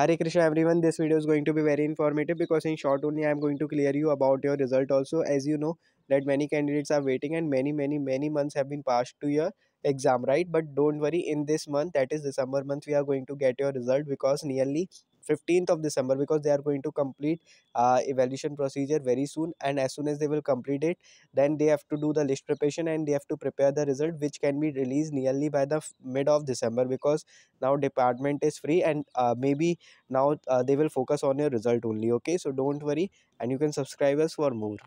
Hari Krishna everyone, this video is going to be very informative because in short only I am going to clear you about your result also as you know that many candidates are waiting and many many many months have been passed to your exam right but don't worry in this month that is December month we are going to get your result because nearly 15th of december because they are going to complete uh, evaluation procedure very soon and as soon as they will complete it then they have to do the list preparation and they have to prepare the result which can be released nearly by the mid of december because now department is free and uh, maybe now uh, they will focus on your result only okay so don't worry and you can subscribe us for more